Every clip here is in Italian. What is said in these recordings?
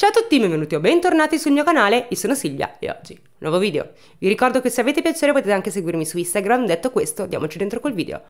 Ciao a tutti, benvenuti o bentornati sul mio canale, io sono Silvia e oggi nuovo video. Vi ricordo che se avete piacere potete anche seguirmi su Instagram, detto questo diamoci dentro col video.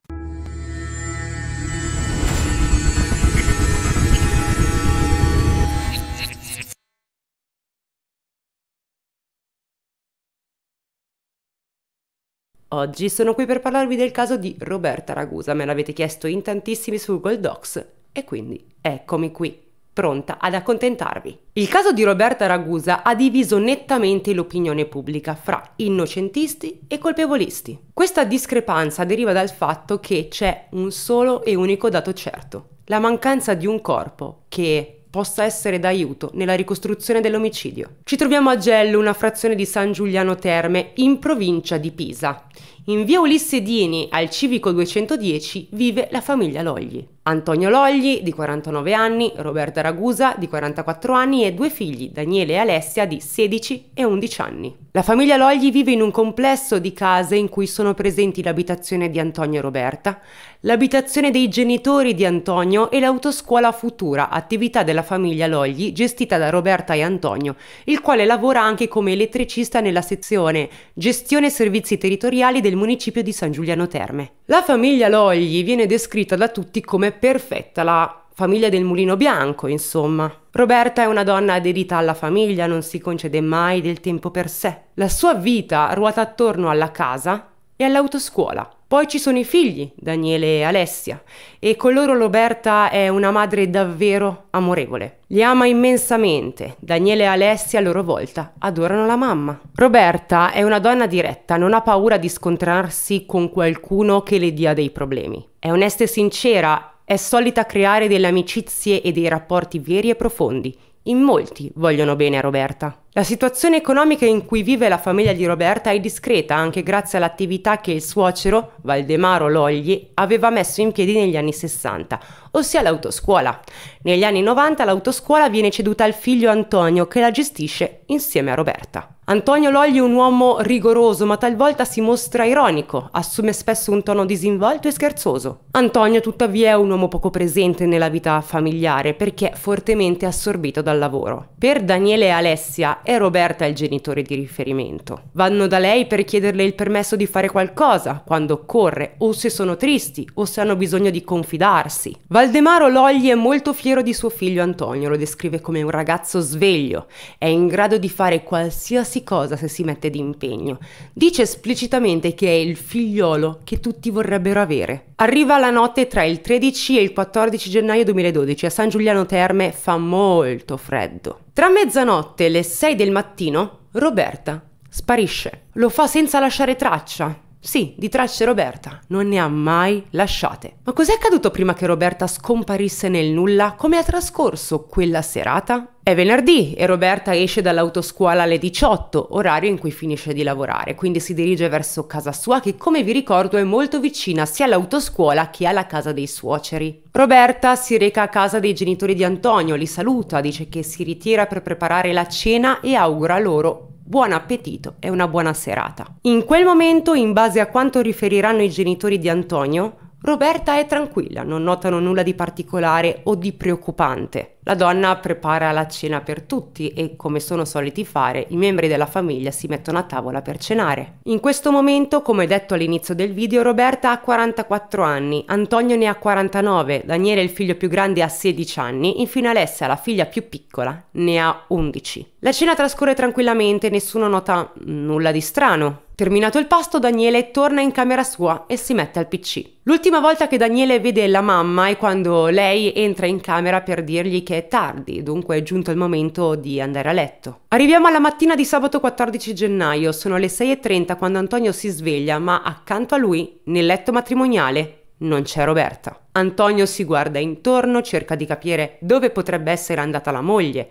Oggi sono qui per parlarvi del caso di Roberta Ragusa, me l'avete chiesto in tantissimi su Google Docs e quindi eccomi qui pronta ad accontentarvi. Il caso di Roberta Ragusa ha diviso nettamente l'opinione pubblica fra innocentisti e colpevolisti. Questa discrepanza deriva dal fatto che c'è un solo e unico dato certo, la mancanza di un corpo che possa essere d'aiuto nella ricostruzione dell'omicidio. Ci troviamo a Gello, una frazione di San Giuliano Terme, in provincia di Pisa. In via Ulisse Dini, al civico 210, vive la famiglia Logli. Antonio Logli, di 49 anni, Roberta Ragusa, di 44 anni e due figli, Daniele e Alessia, di 16 e 11 anni. La famiglia Logli vive in un complesso di case in cui sono presenti l'abitazione di Antonio e Roberta, l'abitazione dei genitori di Antonio e l'autoscuola Futura, attività della famiglia Logli gestita da Roberta e Antonio, il quale lavora anche come elettricista nella sezione Gestione Servizi Territoriali del del municipio di San Giuliano Terme. La famiglia Logli viene descritta da tutti come perfetta, la famiglia del mulino bianco, insomma. Roberta è una donna aderita alla famiglia, non si concede mai del tempo per sé. La sua vita ruota attorno alla casa e all'autoscuola. Poi ci sono i figli, Daniele e Alessia, e con loro Roberta è una madre davvero amorevole. Li ama immensamente. Daniele e Alessia a loro volta adorano la mamma. Roberta è una donna diretta, non ha paura di scontrarsi con qualcuno che le dia dei problemi. È onesta e sincera, è solita creare delle amicizie e dei rapporti veri e profondi in molti vogliono bene a Roberta. La situazione economica in cui vive la famiglia di Roberta è discreta anche grazie all'attività che il suocero, Valdemaro Logli, aveva messo in piedi negli anni 60, ossia l'autoscuola. Negli anni 90 l'autoscuola viene ceduta al figlio Antonio che la gestisce insieme a Roberta. Antonio Logli è un uomo rigoroso, ma talvolta si mostra ironico, assume spesso un tono disinvolto e scherzoso. Antonio tuttavia è un uomo poco presente nella vita familiare perché fortemente assorbito dal lavoro. Per Daniele e Alessia è Roberta il genitore di riferimento. Vanno da lei per chiederle il permesso di fare qualcosa quando occorre o se sono tristi o se hanno bisogno di confidarsi. Valdemaro Logli è molto fiero di suo figlio Antonio, lo descrive come un ragazzo sveglio, è in grado di fare qualsiasi qualsiasi cosa se si mette d'impegno. Dice esplicitamente che è il figliolo che tutti vorrebbero avere. Arriva la notte tra il 13 e il 14 gennaio 2012 a San Giuliano Terme, fa molto freddo. Tra mezzanotte e le 6 del mattino, Roberta sparisce. Lo fa senza lasciare traccia. Sì, di tracce Roberta, non ne ha mai lasciate. Ma cos'è accaduto prima che Roberta scomparisse nel nulla? Come ha trascorso quella serata? È venerdì e Roberta esce dall'autoscuola alle 18, orario in cui finisce di lavorare, quindi si dirige verso casa sua che come vi ricordo è molto vicina sia all'autoscuola che alla casa dei suoceri. Roberta si reca a casa dei genitori di Antonio, li saluta, dice che si ritira per preparare la cena e augura loro buon appetito e una buona serata. In quel momento, in base a quanto riferiranno i genitori di Antonio, Roberta è tranquilla, non notano nulla di particolare o di preoccupante. La donna prepara la cena per tutti e, come sono soliti fare, i membri della famiglia si mettono a tavola per cenare. In questo momento, come detto all'inizio del video, Roberta ha 44 anni, Antonio ne ha 49, Daniele, il figlio più grande, ha 16 anni, infine Alessia, la figlia più piccola, ne ha 11. La cena trascorre tranquillamente, nessuno nota nulla di strano. Terminato il pasto, Daniele torna in camera sua e si mette al PC. L'ultima volta che Daniele vede la mamma è quando lei entra in camera per dirgli che è tardi, dunque è giunto il momento di andare a letto. Arriviamo alla mattina di sabato 14 gennaio, sono le 6.30 quando Antonio si sveglia, ma accanto a lui, nel letto matrimoniale, non c'è Roberta. Antonio si guarda intorno, cerca di capire dove potrebbe essere andata la moglie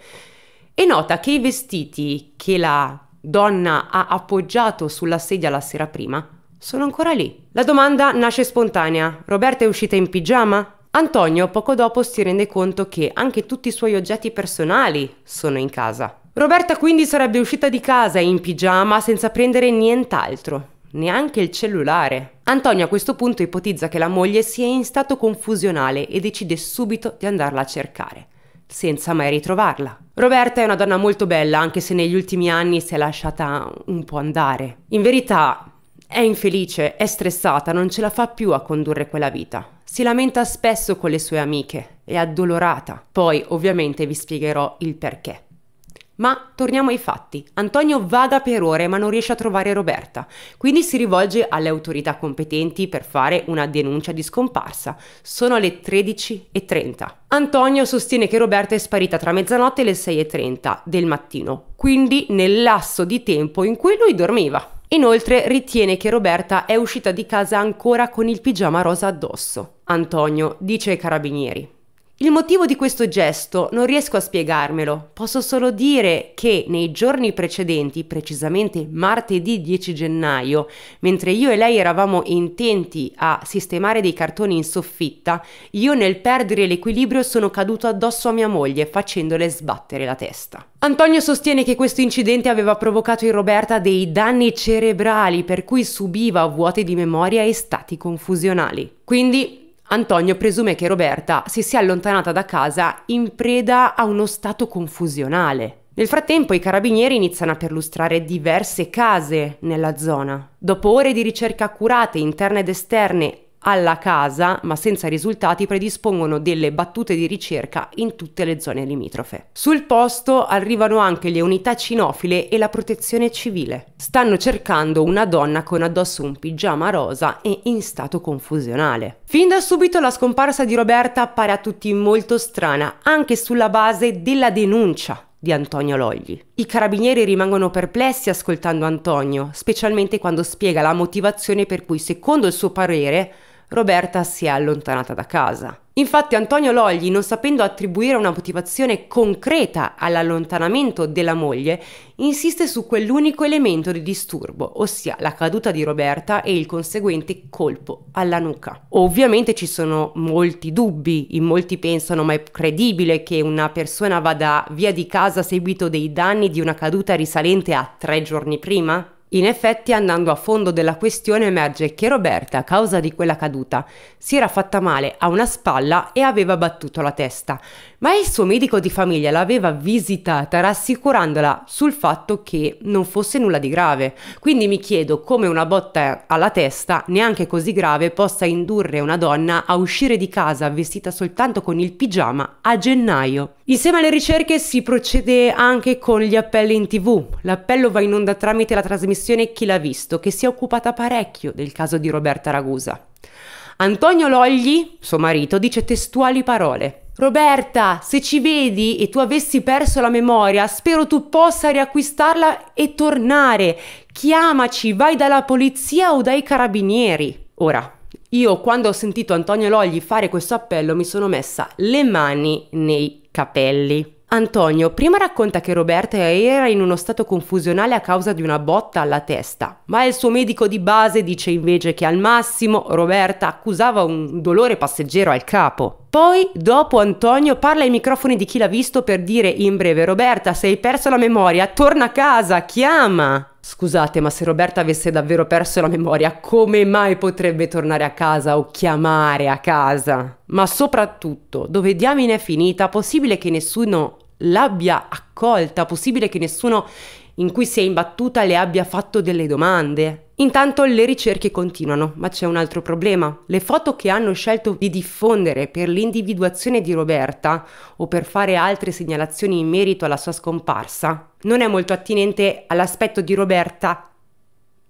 e nota che i vestiti che la donna ha appoggiato sulla sedia la sera prima, sono ancora lì. La domanda nasce spontanea. Roberta è uscita in pigiama? Antonio poco dopo si rende conto che anche tutti i suoi oggetti personali sono in casa. Roberta quindi sarebbe uscita di casa in pigiama senza prendere nient'altro, neanche il cellulare. Antonio a questo punto ipotizza che la moglie sia in stato confusionale e decide subito di andarla a cercare senza mai ritrovarla. Roberta è una donna molto bella, anche se negli ultimi anni si è lasciata un po' andare. In verità è infelice, è stressata, non ce la fa più a condurre quella vita. Si lamenta spesso con le sue amiche, è addolorata. Poi ovviamente vi spiegherò il perché. Ma torniamo ai fatti. Antonio vaga per ore ma non riesce a trovare Roberta, quindi si rivolge alle autorità competenti per fare una denuncia di scomparsa. Sono le 13.30. Antonio sostiene che Roberta è sparita tra mezzanotte e le 6.30 del mattino, quindi nel lasso di tempo in cui lui dormiva. Inoltre ritiene che Roberta è uscita di casa ancora con il pigiama rosa addosso. Antonio dice ai carabinieri il motivo di questo gesto non riesco a spiegarmelo, posso solo dire che nei giorni precedenti, precisamente martedì 10 gennaio, mentre io e lei eravamo intenti a sistemare dei cartoni in soffitta, io nel perdere l'equilibrio sono caduto addosso a mia moglie facendole sbattere la testa. Antonio sostiene che questo incidente aveva provocato in Roberta dei danni cerebrali per cui subiva vuote di memoria e stati confusionali. Quindi Antonio presume che Roberta si sia allontanata da casa in preda a uno stato confusionale. Nel frattempo i carabinieri iniziano a perlustrare diverse case nella zona. Dopo ore di ricerche accurate interne ed esterne alla casa, ma senza risultati, predispongono delle battute di ricerca in tutte le zone limitrofe. Sul posto arrivano anche le unità cinofile e la protezione civile. Stanno cercando una donna con addosso un pigiama rosa e in stato confusionale. Fin da subito la scomparsa di Roberta appare a tutti molto strana, anche sulla base della denuncia di Antonio Logli. I carabinieri rimangono perplessi ascoltando Antonio, specialmente quando spiega la motivazione per cui, secondo il suo parere, Roberta si è allontanata da casa. Infatti Antonio Logli, non sapendo attribuire una motivazione concreta all'allontanamento della moglie, insiste su quell'unico elemento di disturbo, ossia la caduta di Roberta e il conseguente colpo alla nuca. Ovviamente ci sono molti dubbi, in molti pensano ma è credibile che una persona vada via di casa a seguito dei danni di una caduta risalente a tre giorni prima? In effetti, andando a fondo della questione, emerge che Roberta, a causa di quella caduta, si era fatta male a una spalla e aveva battuto la testa, ma il suo medico di famiglia l'aveva visitata rassicurandola sul fatto che non fosse nulla di grave. Quindi mi chiedo come una botta alla testa, neanche così grave, possa indurre una donna a uscire di casa vestita soltanto con il pigiama a gennaio. Insieme alle ricerche si procede anche con gli appelli in tv. L'appello va in onda tramite la trasmissione Chi l'ha visto, che si è occupata parecchio del caso di Roberta Ragusa. Antonio Logli, suo marito, dice testuali parole. Roberta, se ci vedi e tu avessi perso la memoria, spero tu possa riacquistarla e tornare. Chiamaci, vai dalla polizia o dai carabinieri. Ora, io quando ho sentito Antonio Logli fare questo appello mi sono messa le mani nei capelli. Antonio prima racconta che Roberta era in uno stato confusionale a causa di una botta alla testa, ma il suo medico di base dice invece che al massimo Roberta accusava un dolore passeggero al capo. Poi, dopo Antonio parla ai microfoni di chi l'ha visto per dire in breve Roberta, sei perso la memoria, torna a casa, chiama! Scusate, ma se Roberta avesse davvero perso la memoria, come mai potrebbe tornare a casa o chiamare a casa? Ma soprattutto, dove diamine è finita? Possibile che nessuno l'abbia accolta? Possibile che nessuno in cui si è imbattuta le abbia fatto delle domande. Intanto le ricerche continuano, ma c'è un altro problema. Le foto che hanno scelto di diffondere per l'individuazione di Roberta o per fare altre segnalazioni in merito alla sua scomparsa non è molto attinente all'aspetto di Roberta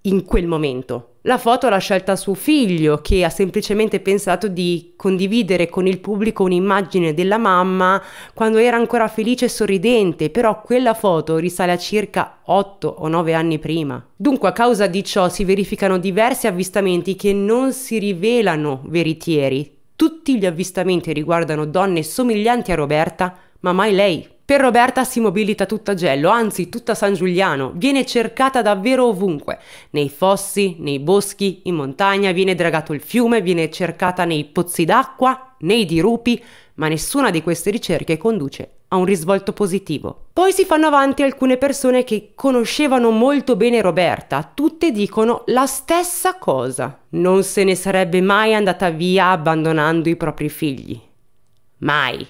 in quel momento. La foto l'ha scelta suo figlio che ha semplicemente pensato di condividere con il pubblico un'immagine della mamma quando era ancora felice e sorridente, però quella foto risale a circa 8 o 9 anni prima. Dunque a causa di ciò si verificano diversi avvistamenti che non si rivelano veritieri. Tutti gli avvistamenti riguardano donne somiglianti a Roberta, ma mai lei. Per Roberta si mobilita tutta Gello, anzi tutta San Giuliano, viene cercata davvero ovunque, nei fossi, nei boschi, in montagna, viene dragato il fiume, viene cercata nei pozzi d'acqua, nei dirupi, ma nessuna di queste ricerche conduce a un risvolto positivo. Poi si fanno avanti alcune persone che conoscevano molto bene Roberta, tutte dicono la stessa cosa. Non se ne sarebbe mai andata via abbandonando i propri figli. Mai.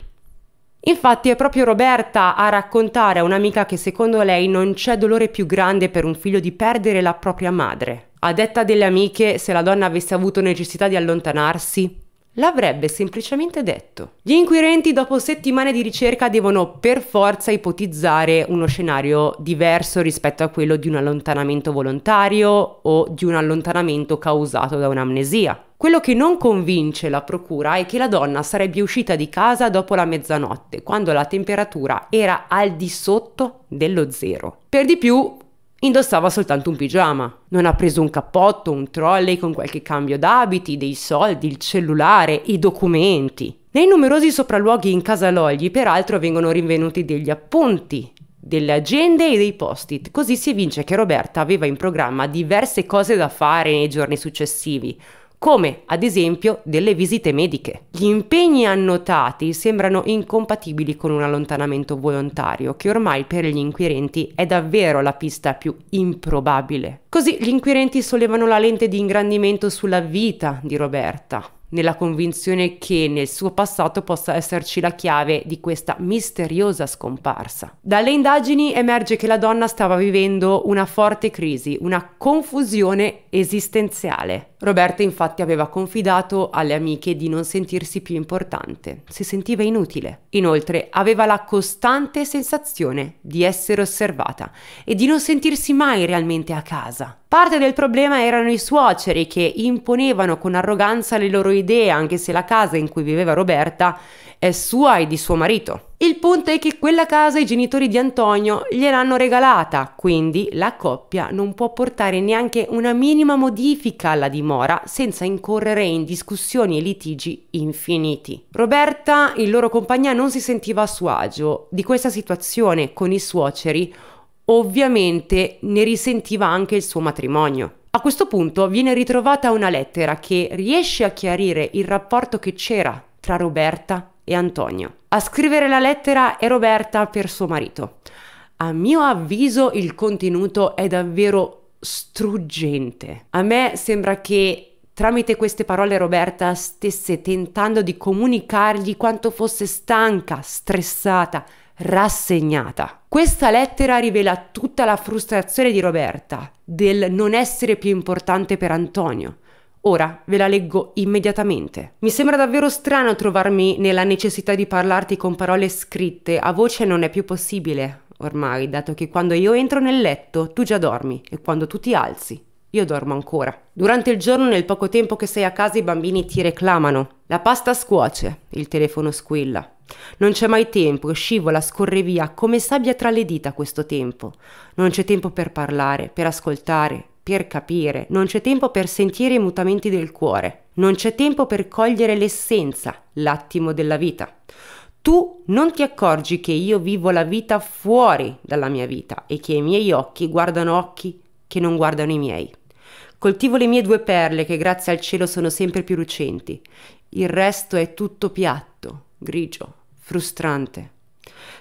Infatti è proprio Roberta a raccontare a un'amica che secondo lei non c'è dolore più grande per un figlio di perdere la propria madre. A detta delle amiche, se la donna avesse avuto necessità di allontanarsi, l'avrebbe semplicemente detto. Gli inquirenti dopo settimane di ricerca devono per forza ipotizzare uno scenario diverso rispetto a quello di un allontanamento volontario o di un allontanamento causato da un'amnesia. Quello che non convince la procura è che la donna sarebbe uscita di casa dopo la mezzanotte, quando la temperatura era al di sotto dello zero. Per di più, Indossava soltanto un pigiama, non ha preso un cappotto, un trolley con qualche cambio d'abiti, dei soldi, il cellulare, i documenti. Nei numerosi sopralluoghi in casa Logli, peraltro, vengono rinvenuti degli appunti, delle agende e dei post-it, così si evince che Roberta aveva in programma diverse cose da fare nei giorni successivi, come ad esempio delle visite mediche. Gli impegni annotati sembrano incompatibili con un allontanamento volontario, che ormai per gli inquirenti è davvero la pista più improbabile. Così gli inquirenti sollevano la lente di ingrandimento sulla vita di Roberta, nella convinzione che nel suo passato possa esserci la chiave di questa misteriosa scomparsa. Dalle indagini emerge che la donna stava vivendo una forte crisi, una confusione esistenziale. Roberta infatti aveva confidato alle amiche di non sentirsi più importante, si sentiva inutile. Inoltre aveva la costante sensazione di essere osservata e di non sentirsi mai realmente a casa. Parte del problema erano i suoceri che imponevano con arroganza le loro idee anche se la casa in cui viveva Roberta è sua e di suo marito. Il punto è che quella casa i genitori di Antonio gliel'hanno regalata, quindi la coppia non può portare neanche una minima modifica alla dimora senza incorrere in discussioni e litigi infiniti. Roberta, in loro compagnia, non si sentiva a suo agio di questa situazione con i suoceri Ovviamente ne risentiva anche il suo matrimonio. A questo punto viene ritrovata una lettera che riesce a chiarire il rapporto che c'era tra Roberta e Antonio. A scrivere la lettera è Roberta per suo marito. A mio avviso il contenuto è davvero struggente. A me sembra che Tramite queste parole Roberta stesse tentando di comunicargli quanto fosse stanca, stressata, rassegnata. Questa lettera rivela tutta la frustrazione di Roberta del non essere più importante per Antonio. Ora ve la leggo immediatamente. Mi sembra davvero strano trovarmi nella necessità di parlarti con parole scritte, a voce non è più possibile ormai, dato che quando io entro nel letto tu già dormi e quando tu ti alzi io dormo ancora. Durante il giorno, nel poco tempo che sei a casa, i bambini ti reclamano. La pasta scuoce, il telefono squilla. Non c'è mai tempo, scivola, scorre via come sabbia tra le dita questo tempo. Non c'è tempo per parlare, per ascoltare, per capire, non c'è tempo per sentire i mutamenti del cuore, non c'è tempo per cogliere l'essenza, l'attimo della vita. Tu non ti accorgi che io vivo la vita fuori dalla mia vita e che i miei occhi guardano occhi che non guardano i miei. Coltivo le mie due perle che grazie al cielo sono sempre più lucenti. Il resto è tutto piatto, grigio, frustrante.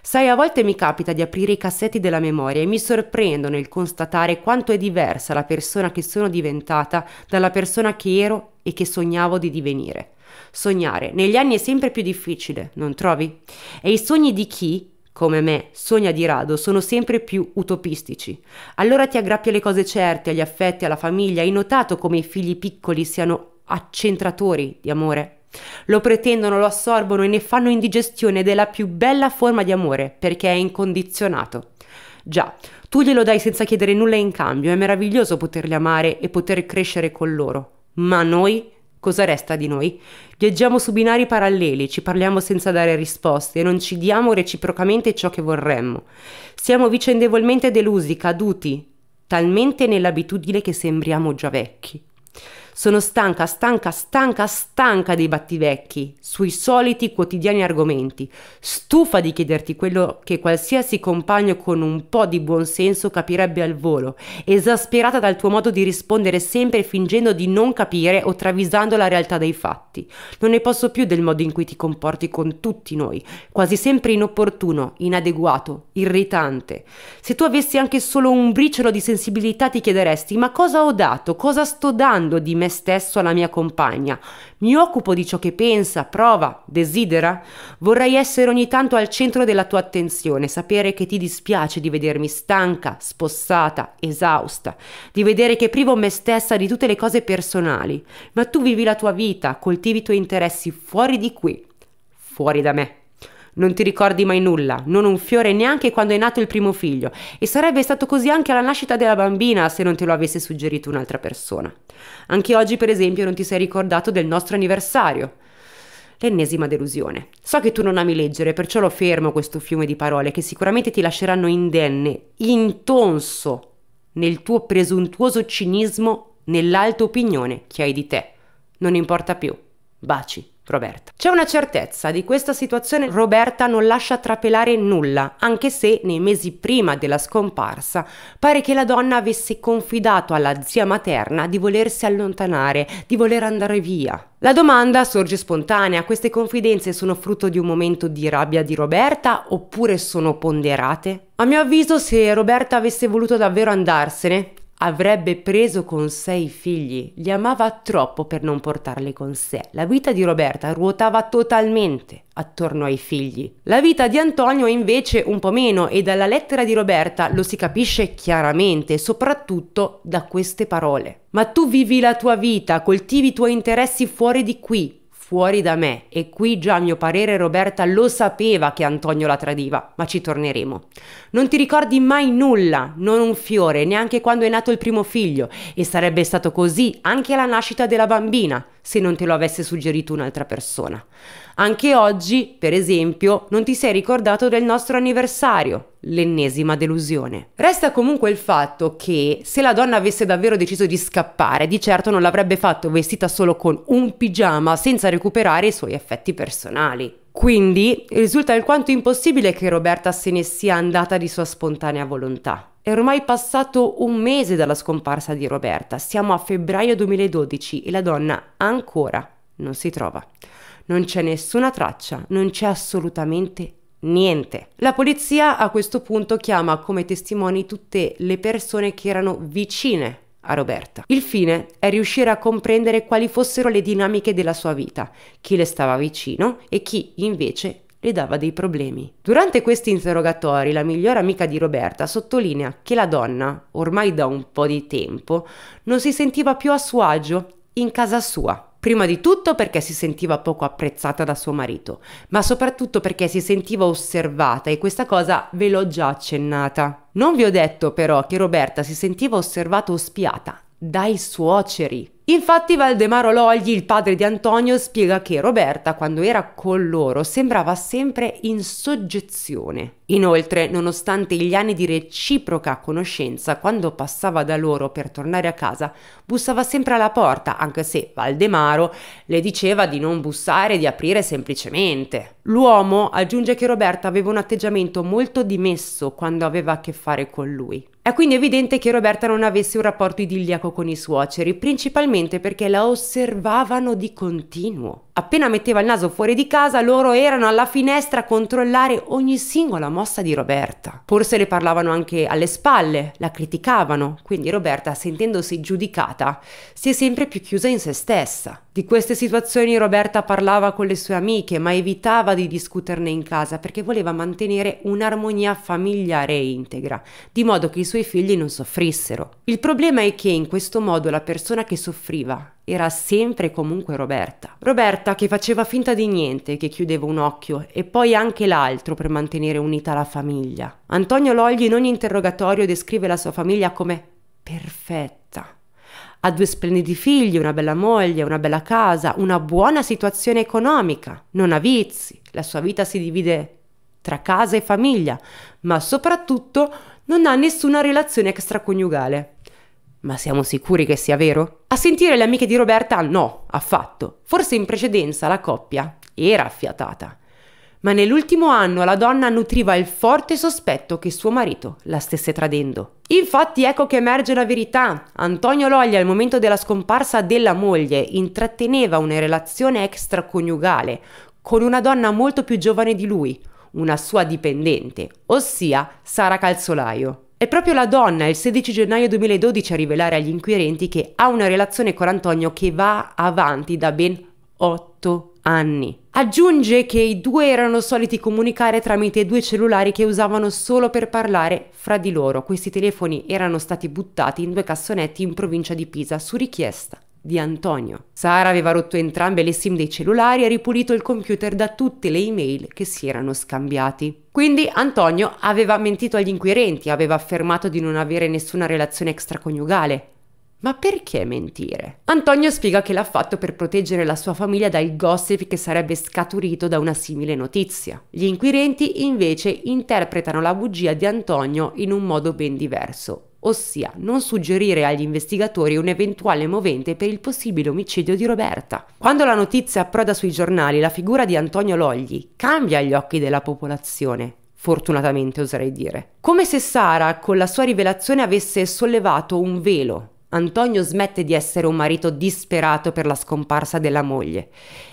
Sai, a volte mi capita di aprire i cassetti della memoria e mi sorprendo nel constatare quanto è diversa la persona che sono diventata dalla persona che ero e che sognavo di divenire. Sognare negli anni è sempre più difficile, non trovi? E i sogni di chi, come me, sogna di rado, sono sempre più utopistici. Allora ti aggrappi alle cose certe, agli affetti, alla famiglia. Hai notato come i figli piccoli siano accentratori di amore? Lo pretendono, lo assorbono e ne fanno indigestione ed è la più bella forma di amore, perché è incondizionato. Già, tu glielo dai senza chiedere nulla in cambio, è meraviglioso poterli amare e poter crescere con loro. Ma noi? Cosa resta di noi? Viaggiamo su binari paralleli, ci parliamo senza dare risposte e non ci diamo reciprocamente ciò che vorremmo. Siamo vicendevolmente delusi, caduti, talmente nell'abitudine che sembriamo già vecchi. Sono stanca, stanca, stanca, stanca dei battivecchi sui soliti quotidiani argomenti, stufa di chiederti quello che qualsiasi compagno con un po' di buonsenso capirebbe al volo, esasperata dal tuo modo di rispondere sempre fingendo di non capire o travisando la realtà dei fatti. Non ne posso più del modo in cui ti comporti con tutti noi, quasi sempre inopportuno, inadeguato, irritante. Se tu avessi anche solo un briciolo di sensibilità ti chiederesti ma cosa ho dato, cosa sto dando di me stesso alla mia compagna. Mi occupo di ciò che pensa, prova, desidera. Vorrei essere ogni tanto al centro della tua attenzione, sapere che ti dispiace di vedermi stanca, spossata, esausta, di vedere che privo me stessa di tutte le cose personali. Ma tu vivi la tua vita, coltivi i tuoi interessi fuori di qui, fuori da me. Non ti ricordi mai nulla, non un fiore neanche quando è nato il primo figlio, e sarebbe stato così anche alla nascita della bambina se non te lo avesse suggerito un'altra persona. Anche oggi, per esempio, non ti sei ricordato del nostro anniversario. L'ennesima delusione. So che tu non ami leggere, perciò lo fermo questo fiume di parole che sicuramente ti lasceranno indenne, intonso nel tuo presuntuoso cinismo, nell'alta opinione che hai di te. Non importa più. Baci. Roberta. C'è una certezza, di questa situazione Roberta non lascia trapelare nulla, anche se nei mesi prima della scomparsa pare che la donna avesse confidato alla zia materna di volersi allontanare, di voler andare via. La domanda sorge spontanea, queste confidenze sono frutto di un momento di rabbia di Roberta oppure sono ponderate? A mio avviso se Roberta avesse voluto davvero andarsene, avrebbe preso con sé i figli, li amava troppo per non portarli con sé. La vita di Roberta ruotava totalmente attorno ai figli. La vita di Antonio invece un po' meno e dalla lettera di Roberta lo si capisce chiaramente, soprattutto da queste parole. Ma tu vivi la tua vita, coltivi i tuoi interessi fuori di qui, fuori da me e qui già a mio parere Roberta lo sapeva che Antonio la tradiva, ma ci torneremo. Non ti ricordi mai nulla, non un fiore, neanche quando è nato il primo figlio e sarebbe stato così anche alla nascita della bambina se non te lo avesse suggerito un'altra persona. Anche oggi, per esempio, non ti sei ricordato del nostro anniversario, l'ennesima delusione. Resta comunque il fatto che se la donna avesse davvero deciso di scappare, di certo non l'avrebbe fatto vestita solo con un pigiama senza recuperare i suoi effetti personali. Quindi risulta alquanto impossibile che Roberta se ne sia andata di sua spontanea volontà. È ormai passato un mese dalla scomparsa di Roberta, siamo a febbraio 2012 e la donna ancora non si trova. Non c'è nessuna traccia, non c'è assolutamente niente. La polizia a questo punto chiama come testimoni tutte le persone che erano vicine a Roberta. Il fine è riuscire a comprendere quali fossero le dinamiche della sua vita, chi le stava vicino e chi invece le dava dei problemi. Durante questi interrogatori la migliore amica di Roberta sottolinea che la donna, ormai da un po' di tempo, non si sentiva più a suo agio in casa sua. Prima di tutto perché si sentiva poco apprezzata da suo marito, ma soprattutto perché si sentiva osservata e questa cosa ve l'ho già accennata. Non vi ho detto però che Roberta si sentiva osservata o spiata dai suoceri. Infatti Valdemaro Logli, il padre di Antonio, spiega che Roberta, quando era con loro, sembrava sempre in soggezione. Inoltre, nonostante gli anni di reciproca conoscenza, quando passava da loro per tornare a casa, bussava sempre alla porta, anche se Valdemaro le diceva di non bussare e di aprire semplicemente. L'uomo aggiunge che Roberta aveva un atteggiamento molto dimesso quando aveva a che fare con lui. È quindi evidente che Roberta non avesse un rapporto idilliaco con i suoceri, principalmente perché la osservavano di continuo. Appena metteva il naso fuori di casa, loro erano alla finestra a controllare ogni singola mossa di Roberta. Forse le parlavano anche alle spalle, la criticavano, quindi Roberta, sentendosi giudicata, si è sempre più chiusa in se stessa. Di queste situazioni Roberta parlava con le sue amiche, ma evitava di discuterne in casa perché voleva mantenere un'armonia familiare e integra, di modo che i suoi figli non soffrissero. Il problema è che in questo modo la persona che soffriva era sempre e comunque Roberta. Roberta che faceva finta di niente, che chiudeva un occhio e poi anche l'altro per mantenere unita la famiglia. Antonio Logli in ogni interrogatorio descrive la sua famiglia come perfetta ha due splendidi figli, una bella moglie, una bella casa, una buona situazione economica, non ha vizi, la sua vita si divide tra casa e famiglia, ma soprattutto non ha nessuna relazione extraconiugale. Ma siamo sicuri che sia vero? A sentire le amiche di Roberta, no, affatto. Forse in precedenza la coppia era affiatata ma nell'ultimo anno la donna nutriva il forte sospetto che suo marito la stesse tradendo. Infatti ecco che emerge la verità. Antonio Loglia al momento della scomparsa della moglie intratteneva una relazione extraconiugale con una donna molto più giovane di lui, una sua dipendente, ossia Sara Calzolaio. È proprio la donna il 16 gennaio 2012 a rivelare agli inquirenti che ha una relazione con Antonio che va avanti da ben 8 anni. Aggiunge che i due erano soliti comunicare tramite due cellulari che usavano solo per parlare fra di loro. Questi telefoni erano stati buttati in due cassonetti in provincia di Pisa su richiesta di Antonio. Sara aveva rotto entrambe le sim dei cellulari e ripulito il computer da tutte le email che si erano scambiati. Quindi Antonio aveva mentito agli inquirenti, aveva affermato di non avere nessuna relazione extraconiugale, ma perché mentire? Antonio spiega che l'ha fatto per proteggere la sua famiglia dal gossip che sarebbe scaturito da una simile notizia. Gli inquirenti invece interpretano la bugia di Antonio in un modo ben diverso, ossia non suggerire agli investigatori un eventuale movente per il possibile omicidio di Roberta. Quando la notizia approda sui giornali, la figura di Antonio Logli cambia agli occhi della popolazione. Fortunatamente oserei dire. Come se Sara, con la sua rivelazione, avesse sollevato un velo Antonio smette di essere un marito disperato per la scomparsa della moglie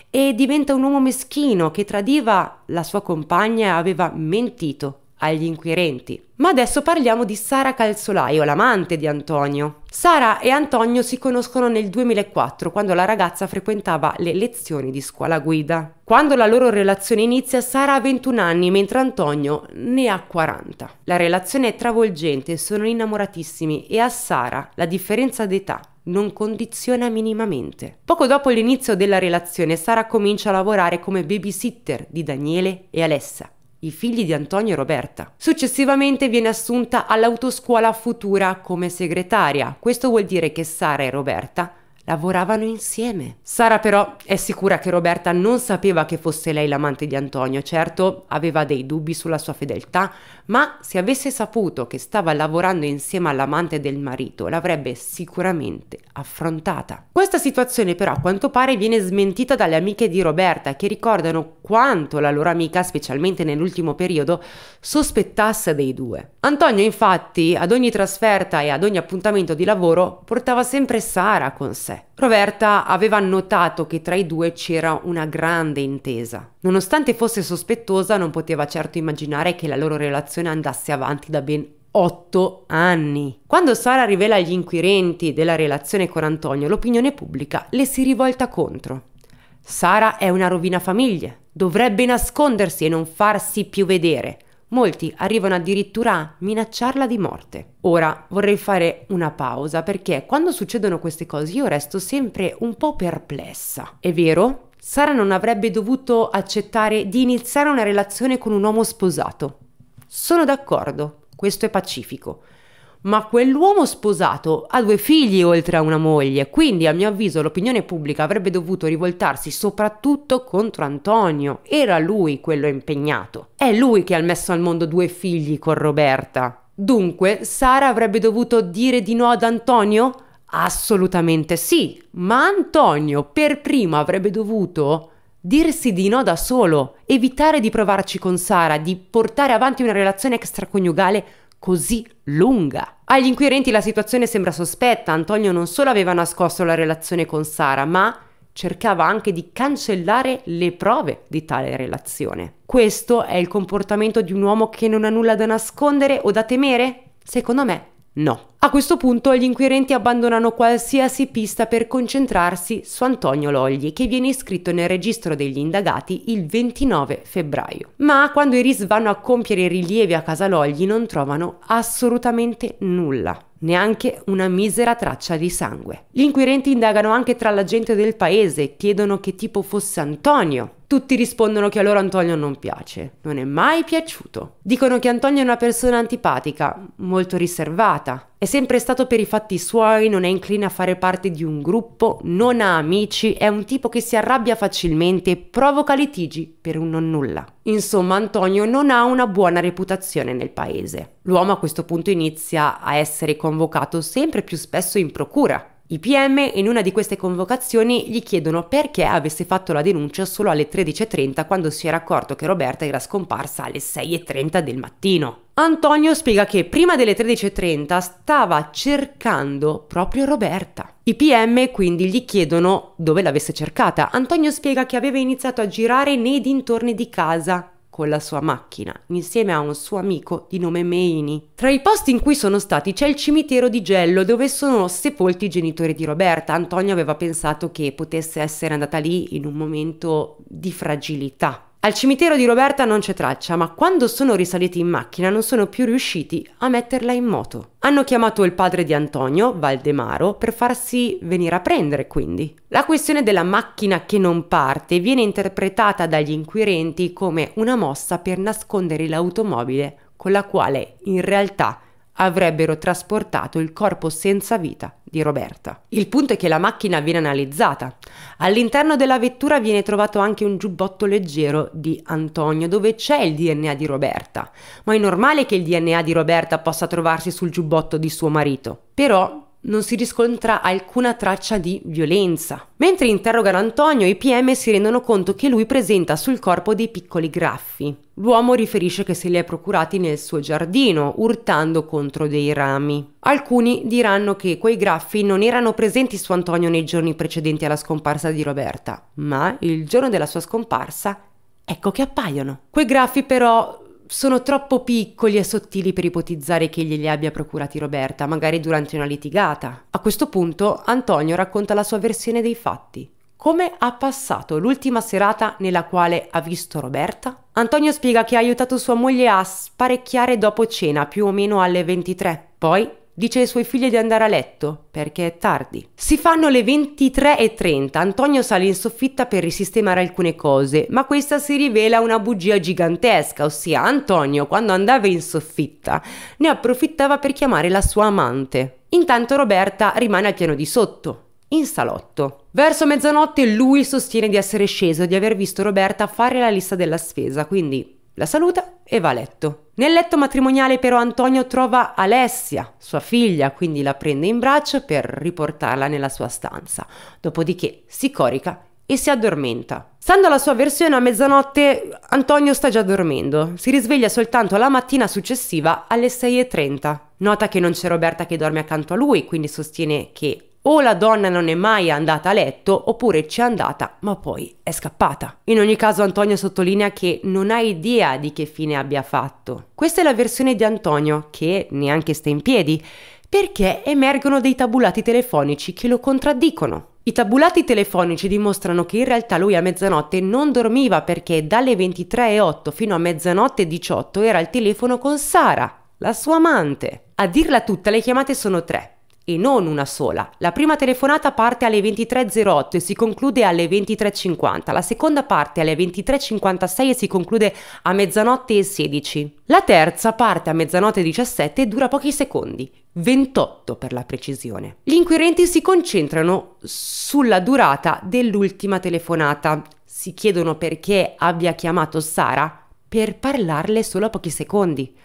e diventa un uomo meschino che tradiva la sua compagna e aveva mentito agli inquirenti. Ma adesso parliamo di Sara Calzolaio, l'amante di Antonio. Sara e Antonio si conoscono nel 2004, quando la ragazza frequentava le lezioni di scuola guida. Quando la loro relazione inizia, Sara ha 21 anni, mentre Antonio ne ha 40. La relazione è travolgente, sono innamoratissimi e a Sara la differenza d'età non condiziona minimamente. Poco dopo l'inizio della relazione, Sara comincia a lavorare come babysitter di Daniele e Alessa i figli di Antonio e Roberta. Successivamente viene assunta all'autoscuola futura come segretaria. Questo vuol dire che Sara e Roberta lavoravano insieme. Sara però è sicura che Roberta non sapeva che fosse lei l'amante di Antonio, certo aveva dei dubbi sulla sua fedeltà, ma se avesse saputo che stava lavorando insieme all'amante del marito l'avrebbe sicuramente affrontata. Questa situazione però a quanto pare viene smentita dalle amiche di Roberta che ricordano quanto la loro amica, specialmente nell'ultimo periodo, sospettasse dei due. Antonio infatti ad ogni trasferta e ad ogni appuntamento di lavoro portava sempre Sara con sé sé. Roberta aveva notato che tra i due c'era una grande intesa. Nonostante fosse sospettosa, non poteva certo immaginare che la loro relazione andasse avanti da ben otto anni. Quando Sara rivela agli inquirenti della relazione con Antonio, l'opinione pubblica le si rivolta contro. Sara è una rovina famiglia, dovrebbe nascondersi e non farsi più vedere. Molti arrivano addirittura a minacciarla di morte. Ora vorrei fare una pausa perché quando succedono queste cose io resto sempre un po' perplessa. È vero, Sara non avrebbe dovuto accettare di iniziare una relazione con un uomo sposato. Sono d'accordo, questo è pacifico ma quell'uomo sposato ha due figli oltre a una moglie, quindi a mio avviso l'opinione pubblica avrebbe dovuto rivoltarsi soprattutto contro Antonio, era lui quello impegnato. È lui che ha messo al mondo due figli con Roberta. Dunque, Sara avrebbe dovuto dire di no ad Antonio? Assolutamente sì, ma Antonio per primo avrebbe dovuto dirsi di no da solo, evitare di provarci con Sara, di portare avanti una relazione extraconiugale così lunga. Agli inquirenti la situazione sembra sospetta, Antonio non solo aveva nascosto la relazione con Sara, ma cercava anche di cancellare le prove di tale relazione. Questo è il comportamento di un uomo che non ha nulla da nascondere o da temere? Secondo me No. A questo punto gli inquirenti abbandonano qualsiasi pista per concentrarsi su Antonio Logli, che viene iscritto nel registro degli indagati il 29 febbraio. Ma quando i RIS vanno a compiere i rilievi a casa Logli non trovano assolutamente nulla neanche una misera traccia di sangue. Gli inquirenti indagano anche tra la gente del paese, chiedono che tipo fosse Antonio, tutti rispondono che a loro Antonio non piace, non è mai piaciuto. Dicono che Antonio è una persona antipatica, molto riservata. È sempre stato per i fatti suoi, non è incline a fare parte di un gruppo, non ha amici, è un tipo che si arrabbia facilmente e provoca litigi per un non nulla. Insomma, Antonio non ha una buona reputazione nel paese. L'uomo a questo punto inizia a essere convocato sempre più spesso in procura i PM in una di queste convocazioni gli chiedono perché avesse fatto la denuncia solo alle 13.30 quando si era accorto che Roberta era scomparsa alle 6.30 del mattino. Antonio spiega che prima delle 13.30 stava cercando proprio Roberta. I PM quindi gli chiedono dove l'avesse cercata. Antonio spiega che aveva iniziato a girare nei dintorni di casa con la sua macchina, insieme a un suo amico di nome Meini. Tra i posti in cui sono stati c'è il cimitero di Gello, dove sono sepolti i genitori di Roberta. Antonio aveva pensato che potesse essere andata lì in un momento di fragilità al cimitero di Roberta non c'è traccia, ma quando sono risaliti in macchina non sono più riusciti a metterla in moto. Hanno chiamato il padre di Antonio, Valdemaro, per farsi venire a prendere quindi. La questione della macchina che non parte viene interpretata dagli inquirenti come una mossa per nascondere l'automobile con la quale in realtà avrebbero trasportato il corpo senza vita di Roberta. Il punto è che la macchina viene analizzata. All'interno della vettura viene trovato anche un giubbotto leggero di Antonio dove c'è il DNA di Roberta, ma è normale che il DNA di Roberta possa trovarsi sul giubbotto di suo marito. Però non si riscontra alcuna traccia di violenza. Mentre interrogano Antonio, i PM si rendono conto che lui presenta sul corpo dei piccoli graffi. L'uomo riferisce che se li è procurati nel suo giardino, urtando contro dei rami. Alcuni diranno che quei graffi non erano presenti su Antonio nei giorni precedenti alla scomparsa di Roberta, ma il giorno della sua scomparsa ecco che appaiono. Quei graffi però sono troppo piccoli e sottili per ipotizzare che glieli abbia procurati Roberta, magari durante una litigata. A questo punto Antonio racconta la sua versione dei fatti. Come ha passato l'ultima serata nella quale ha visto Roberta? Antonio spiega che ha aiutato sua moglie a sparecchiare dopo cena, più o meno alle 23. Poi Dice ai suoi figli di andare a letto perché è tardi. Si fanno le 23.30. Antonio sale in soffitta per risistemare alcune cose, ma questa si rivela una bugia gigantesca, ossia Antonio quando andava in soffitta ne approfittava per chiamare la sua amante. Intanto Roberta rimane al piano di sotto, in salotto. Verso mezzanotte lui sostiene di essere sceso e di aver visto Roberta fare la lista della spesa, quindi la saluta e va a letto. Nel letto matrimoniale però Antonio trova Alessia, sua figlia, quindi la prende in braccio per riportarla nella sua stanza. Dopodiché si corica e si addormenta. Stando alla sua versione, a mezzanotte Antonio sta già dormendo, si risveglia soltanto la mattina successiva alle 6.30. Nota che non c'è Roberta che dorme accanto a lui, quindi sostiene che o la donna non è mai andata a letto oppure c'è andata ma poi è scappata. In ogni caso Antonio sottolinea che non ha idea di che fine abbia fatto. Questa è la versione di Antonio che neanche sta in piedi perché emergono dei tabulati telefonici che lo contraddicono. I tabulati telefonici dimostrano che in realtà lui a mezzanotte non dormiva perché dalle 23.08 fino a mezzanotte 18 era al telefono con Sara, la sua amante. A dirla tutta le chiamate sono tre e non una sola. La prima telefonata parte alle 23.08 e si conclude alle 23.50, la seconda parte alle 23.56 e si conclude a mezzanotte e 16. La terza parte a mezzanotte e 17 e dura pochi secondi, 28 per la precisione. Gli inquirenti si concentrano sulla durata dell'ultima telefonata, si chiedono perché abbia chiamato Sara per parlarle solo a pochi secondi.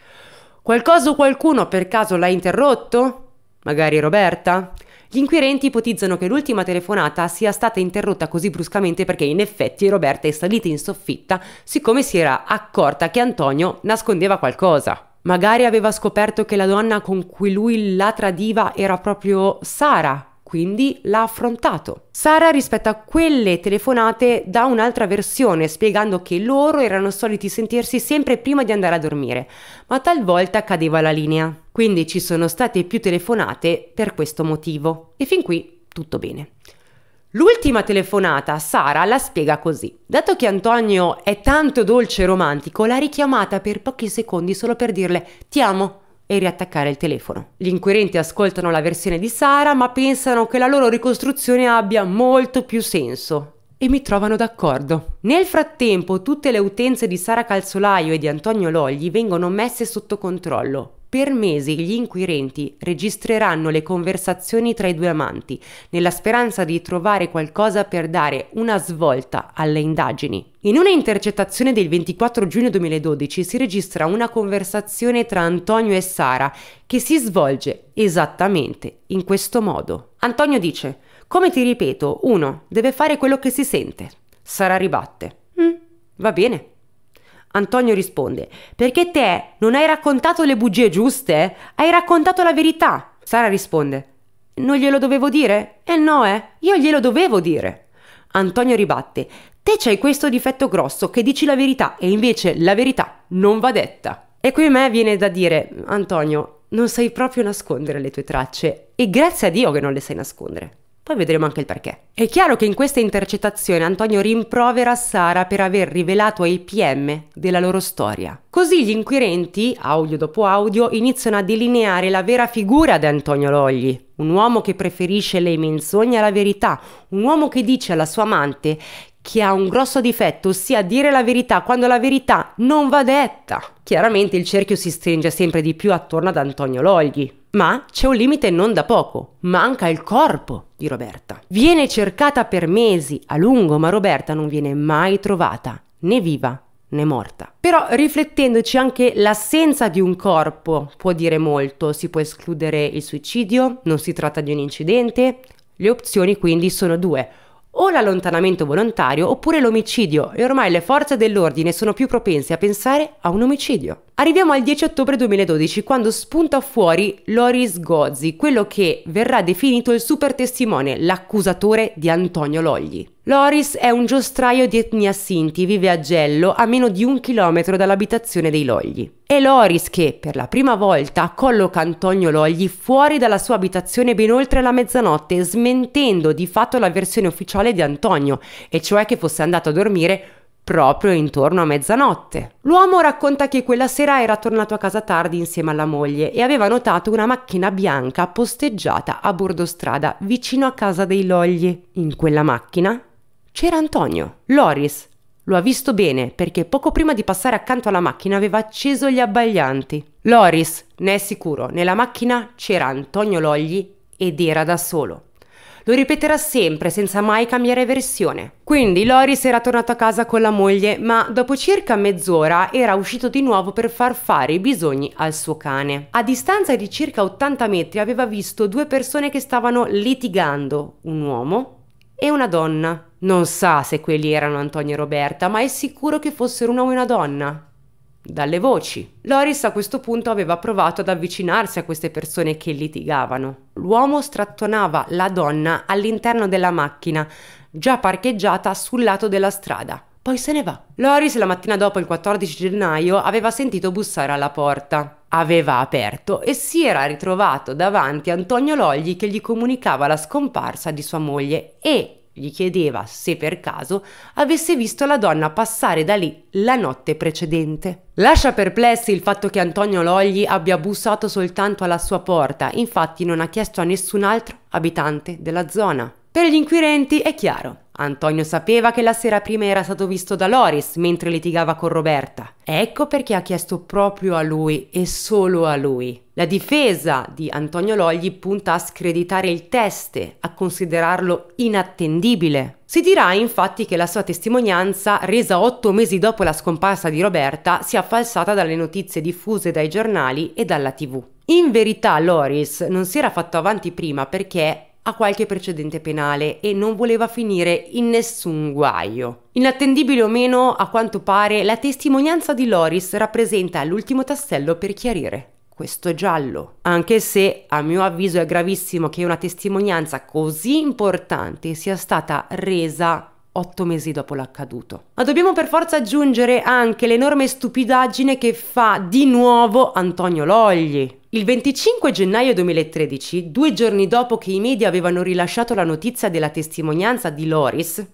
Qualcosa o qualcuno per caso l'ha interrotto? Magari Roberta? Gli inquirenti ipotizzano che l'ultima telefonata sia stata interrotta così bruscamente perché in effetti Roberta è salita in soffitta siccome si era accorta che Antonio nascondeva qualcosa. Magari aveva scoperto che la donna con cui lui la tradiva era proprio Sara, quindi l'ha affrontato. Sara rispetto a quelle telefonate dà un'altra versione, spiegando che loro erano soliti sentirsi sempre prima di andare a dormire, ma talvolta cadeva la linea. Quindi ci sono state più telefonate per questo motivo. E fin qui tutto bene. L'ultima telefonata Sara la spiega così. Dato che Antonio è tanto dolce e romantico, l'ha richiamata per pochi secondi solo per dirle ti amo e riattaccare il telefono. Gli inquirenti ascoltano la versione di Sara ma pensano che la loro ricostruzione abbia molto più senso e mi trovano d'accordo. Nel frattempo tutte le utenze di Sara Calzolaio e di Antonio Logli vengono messe sotto controllo per mesi gli inquirenti registreranno le conversazioni tra i due amanti, nella speranza di trovare qualcosa per dare una svolta alle indagini. In una intercettazione del 24 giugno 2012 si registra una conversazione tra Antonio e Sara che si svolge esattamente in questo modo. Antonio dice, come ti ripeto, uno deve fare quello che si sente. Sara ribatte, mm, va bene. Antonio risponde, perché te non hai raccontato le bugie giuste? Hai raccontato la verità. Sara risponde, non glielo dovevo dire? Eh no, eh, io glielo dovevo dire. Antonio ribatte, te c'hai questo difetto grosso che dici la verità e invece la verità non va detta. E qui a me viene da dire, Antonio, non sai proprio nascondere le tue tracce e grazie a Dio che non le sai nascondere. Poi vedremo anche il perché. È chiaro che in questa intercettazione Antonio rimprovera Sara per aver rivelato ai PM della loro storia. Così gli inquirenti, audio dopo audio, iniziano a delineare la vera figura di Antonio Logli, un uomo che preferisce le menzogne alla verità, un uomo che dice alla sua amante che ha un grosso difetto, ossia dire la verità quando la verità non va detta. Chiaramente il cerchio si stringe sempre di più attorno ad Antonio Logli, ma c'è un limite non da poco, manca il corpo di Roberta. Viene cercata per mesi a lungo, ma Roberta non viene mai trovata, né viva né morta. Però riflettendoci anche l'assenza di un corpo può dire molto, si può escludere il suicidio, non si tratta di un incidente, le opzioni quindi sono due o l'allontanamento volontario oppure l'omicidio e ormai le forze dell'ordine sono più propense a pensare a un omicidio. Arriviamo al 10 ottobre 2012 quando spunta fuori Loris Gozzi, quello che verrà definito il super testimone, l'accusatore di Antonio Logli. Loris è un giostraio di etnia Sinti, vive a Gello, a meno di un chilometro dall'abitazione dei Logli. È Loris che, per la prima volta, colloca Antonio Logli fuori dalla sua abitazione ben oltre la mezzanotte, smentendo di fatto la versione ufficiale di Antonio, e cioè che fosse andato a dormire proprio intorno a mezzanotte. L'uomo racconta che quella sera era tornato a casa tardi insieme alla moglie e aveva notato una macchina bianca posteggiata a bordo strada vicino a casa dei Logli. In quella macchina c'era Antonio, Loris. Lo ha visto bene perché poco prima di passare accanto alla macchina aveva acceso gli abbaglianti. Loris, ne è sicuro, nella macchina c'era Antonio Logli ed era da solo. Lo ripeterà sempre senza mai cambiare versione. Quindi Loris era tornato a casa con la moglie, ma dopo circa mezz'ora era uscito di nuovo per far fare i bisogni al suo cane. A distanza di circa 80 metri aveva visto due persone che stavano litigando, un uomo e una donna. Non sa se quelli erano Antonio e Roberta, ma è sicuro che fossero un uomo e una donna. Dalle voci. Loris a questo punto aveva provato ad avvicinarsi a queste persone che litigavano. L'uomo strattonava la donna all'interno della macchina, già parcheggiata sul lato della strada. Poi se ne va. Loris la mattina dopo il 14 gennaio aveva sentito bussare alla porta. Aveva aperto e si era ritrovato davanti Antonio Logli che gli comunicava la scomparsa di sua moglie e gli chiedeva se per caso avesse visto la donna passare da lì la notte precedente. Lascia perplessi il fatto che Antonio Logli abbia bussato soltanto alla sua porta, infatti non ha chiesto a nessun altro abitante della zona. Per gli inquirenti è chiaro, Antonio sapeva che la sera prima era stato visto da Loris mentre litigava con Roberta. Ecco perché ha chiesto proprio a lui e solo a lui. La difesa di Antonio Logli punta a screditare il teste, a considerarlo inattendibile. Si dirà infatti che la sua testimonianza, resa otto mesi dopo la scomparsa di Roberta, sia falsata dalle notizie diffuse dai giornali e dalla tv. In verità Loris non si era fatto avanti prima perché a qualche precedente penale e non voleva finire in nessun guaio. Inattendibile o meno, a quanto pare, la testimonianza di Loris rappresenta l'ultimo tassello per chiarire questo giallo. Anche se, a mio avviso, è gravissimo che una testimonianza così importante sia stata resa otto mesi dopo l'accaduto. Ma dobbiamo per forza aggiungere anche l'enorme stupidaggine che fa di nuovo Antonio Logli. Il 25 gennaio 2013, due giorni dopo che i media avevano rilasciato la notizia della testimonianza di Loris,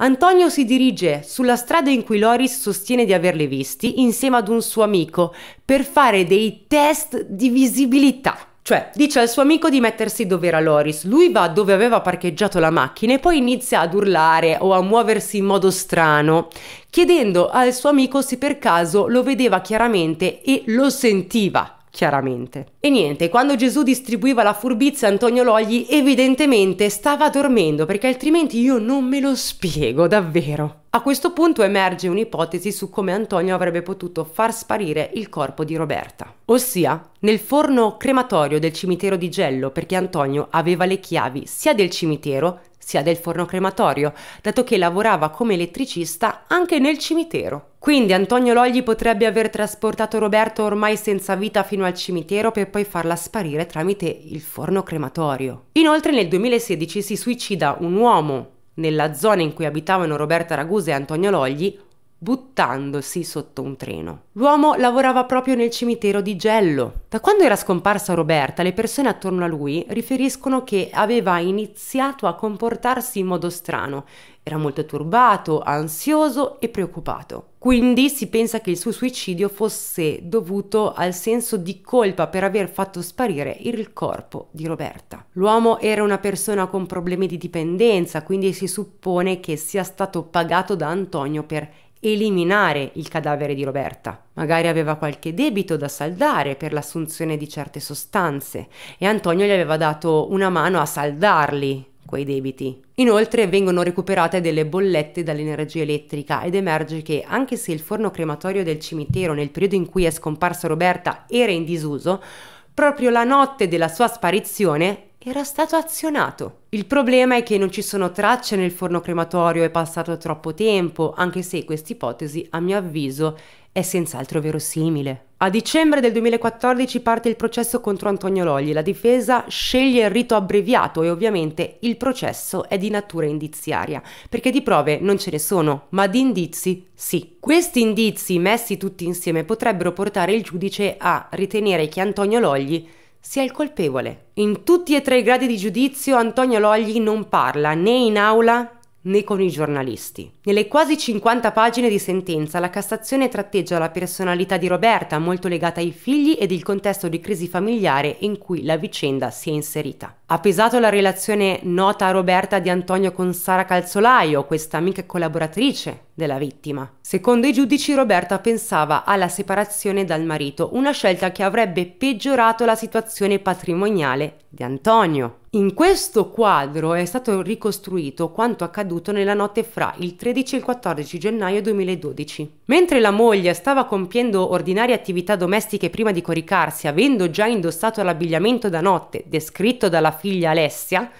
Antonio si dirige sulla strada in cui Loris sostiene di averle visti insieme ad un suo amico per fare dei test di visibilità. Cioè, dice al suo amico di mettersi dove era Loris, lui va dove aveva parcheggiato la macchina e poi inizia ad urlare o a muoversi in modo strano, chiedendo al suo amico se per caso lo vedeva chiaramente e lo sentiva chiaramente. E niente, quando Gesù distribuiva la furbizia Antonio Logli evidentemente stava dormendo perché altrimenti io non me lo spiego davvero. A questo punto emerge un'ipotesi su come Antonio avrebbe potuto far sparire il corpo di Roberta, ossia nel forno crematorio del cimitero di Gello, perché Antonio aveva le chiavi sia del cimitero sia del forno crematorio, dato che lavorava come elettricista anche nel cimitero. Quindi Antonio Logli potrebbe aver trasportato Roberto ormai senza vita fino al cimitero per poi farla sparire tramite il forno crematorio. Inoltre nel 2016 si suicida un uomo nella zona in cui abitavano Roberta Ragusa e Antonio Logli, buttandosi sotto un treno. L'uomo lavorava proprio nel cimitero di Gello. Da quando era scomparsa Roberta, le persone attorno a lui riferiscono che aveva iniziato a comportarsi in modo strano era molto turbato, ansioso e preoccupato. Quindi si pensa che il suo suicidio fosse dovuto al senso di colpa per aver fatto sparire il corpo di Roberta. L'uomo era una persona con problemi di dipendenza, quindi si suppone che sia stato pagato da Antonio per eliminare il cadavere di Roberta. Magari aveva qualche debito da saldare per l'assunzione di certe sostanze e Antonio gli aveva dato una mano a saldarli quei debiti. Inoltre vengono recuperate delle bollette dall'energia elettrica ed emerge che anche se il forno crematorio del cimitero nel periodo in cui è scomparsa Roberta era in disuso, proprio la notte della sua sparizione era stato azionato. Il problema è che non ci sono tracce nel forno crematorio, è passato troppo tempo, anche se questa ipotesi, a mio avviso, è senz'altro verosimile. A dicembre del 2014 parte il processo contro Antonio Logli, la difesa sceglie il rito abbreviato e ovviamente il processo è di natura indiziaria, perché di prove non ce ne sono, ma di indizi sì. Questi indizi messi tutti insieme potrebbero portare il giudice a ritenere che Antonio Logli sia il colpevole. In tutti e tre i gradi di giudizio Antonio Logli non parla né in aula né con i giornalisti. Nelle quasi 50 pagine di sentenza la Cassazione tratteggia la personalità di Roberta, molto legata ai figli ed il contesto di crisi familiare in cui la vicenda si è inserita. Ha pesato la relazione nota a Roberta di Antonio con Sara Calzolaio, questa amica collaboratrice della vittima. Secondo i giudici Roberta pensava alla separazione dal marito, una scelta che avrebbe peggiorato la situazione patrimoniale di Antonio. In questo quadro è stato ricostruito quanto accaduto nella notte fra il 13 13 e il 14 gennaio 2012. Mentre la moglie stava compiendo ordinarie attività domestiche prima di coricarsi, avendo già indossato l'abbigliamento da notte descritto dalla figlia Alessia,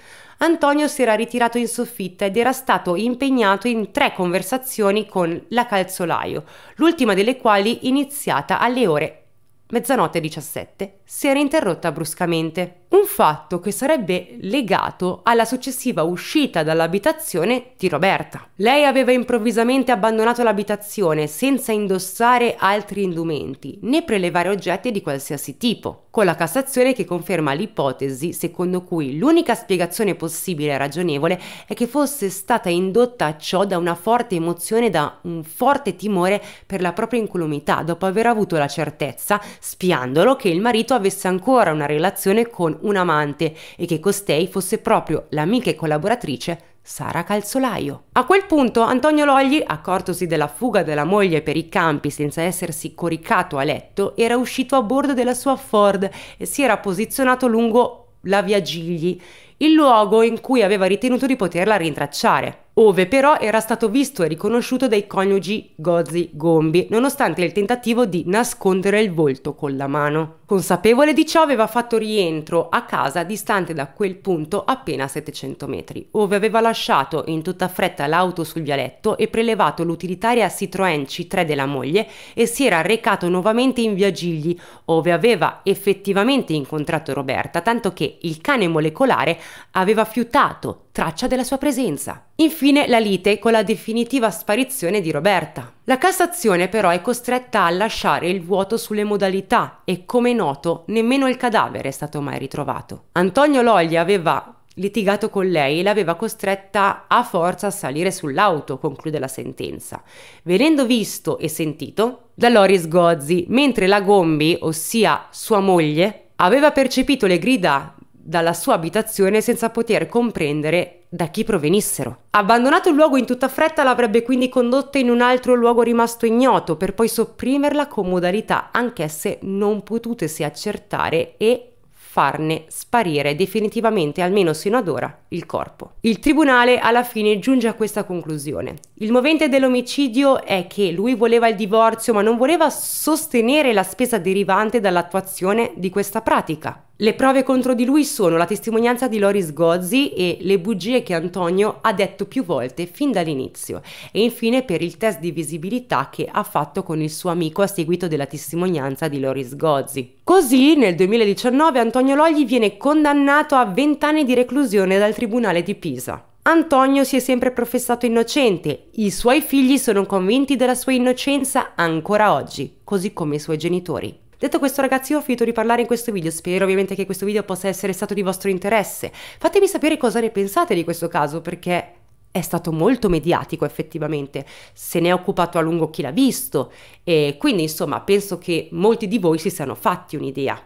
Antonio si era ritirato in soffitta ed era stato impegnato in tre conversazioni con la calzolaio, l'ultima delle quali iniziata alle ore mezzanotte 17, si era interrotta bruscamente. Un fatto che sarebbe legato alla successiva uscita dall'abitazione di Roberta. Lei aveva improvvisamente abbandonato l'abitazione senza indossare altri indumenti né prelevare oggetti di qualsiasi tipo, con la Cassazione che conferma l'ipotesi secondo cui l'unica spiegazione possibile e ragionevole è che fosse stata indotta a ciò da una forte emozione, da un forte timore per la propria incolumità, dopo aver avuto la certezza spiandolo che il marito avesse ancora una relazione con un amante e che costei fosse proprio l'amica e collaboratrice Sara Calzolaio. A quel punto Antonio Logli, accortosi della fuga della moglie per i campi senza essersi coricato a letto, era uscito a bordo della sua Ford e si era posizionato lungo la Via Gigli, il luogo in cui aveva ritenuto di poterla rintracciare ove però era stato visto e riconosciuto dai coniugi Gozzi Gombi, nonostante il tentativo di nascondere il volto con la mano. Consapevole di ciò aveva fatto rientro a casa distante da quel punto appena 700 metri, ove aveva lasciato in tutta fretta l'auto sul vialetto e prelevato l'utilitaria Citroën C3 della moglie e si era recato nuovamente in via Gigli, ove aveva effettivamente incontrato Roberta, tanto che il cane molecolare aveva fiutato traccia della sua presenza. Infine la lite con la definitiva sparizione di Roberta. La Cassazione però è costretta a lasciare il vuoto sulle modalità e come noto nemmeno il cadavere è stato mai ritrovato. Antonio Loglia aveva litigato con lei e l'aveva costretta a forza a salire sull'auto, conclude la sentenza, venendo visto e sentito da Loris Gozzi, mentre la Gombi, ossia sua moglie, aveva percepito le grida dalla sua abitazione senza poter comprendere da chi provenissero. Abbandonato il luogo in tutta fretta l'avrebbe quindi condotta in un altro luogo rimasto ignoto per poi sopprimerla con modalità anch'esse non potute si accertare e farne sparire definitivamente, almeno sino ad ora, il corpo. Il tribunale alla fine giunge a questa conclusione. Il movente dell'omicidio è che lui voleva il divorzio ma non voleva sostenere la spesa derivante dall'attuazione di questa pratica. Le prove contro di lui sono la testimonianza di Loris Gozzi e le bugie che Antonio ha detto più volte fin dall'inizio e infine per il test di visibilità che ha fatto con il suo amico a seguito della testimonianza di Loris Gozzi. Così nel 2019 Antonio Logli viene condannato a 20 anni di reclusione dal Tribunale di Pisa. Antonio si è sempre professato innocente, i suoi figli sono convinti della sua innocenza ancora oggi, così come i suoi genitori. Detto questo ragazzi ho finito di parlare in questo video, spero ovviamente che questo video possa essere stato di vostro interesse. Fatemi sapere cosa ne pensate di questo caso perché è stato molto mediatico effettivamente, se ne è occupato a lungo chi l'ha visto e quindi insomma penso che molti di voi si siano fatti un'idea.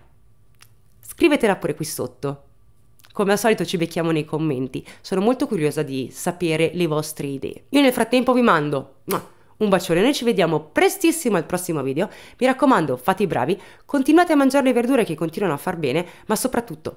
Scrivetela pure qui sotto. Come al solito ci becchiamo nei commenti, sono molto curiosa di sapere le vostre idee. Io nel frattempo vi mando un bacione, noi ci vediamo prestissimo al prossimo video, mi raccomando fate i bravi, continuate a mangiare le verdure che continuano a far bene, ma soprattutto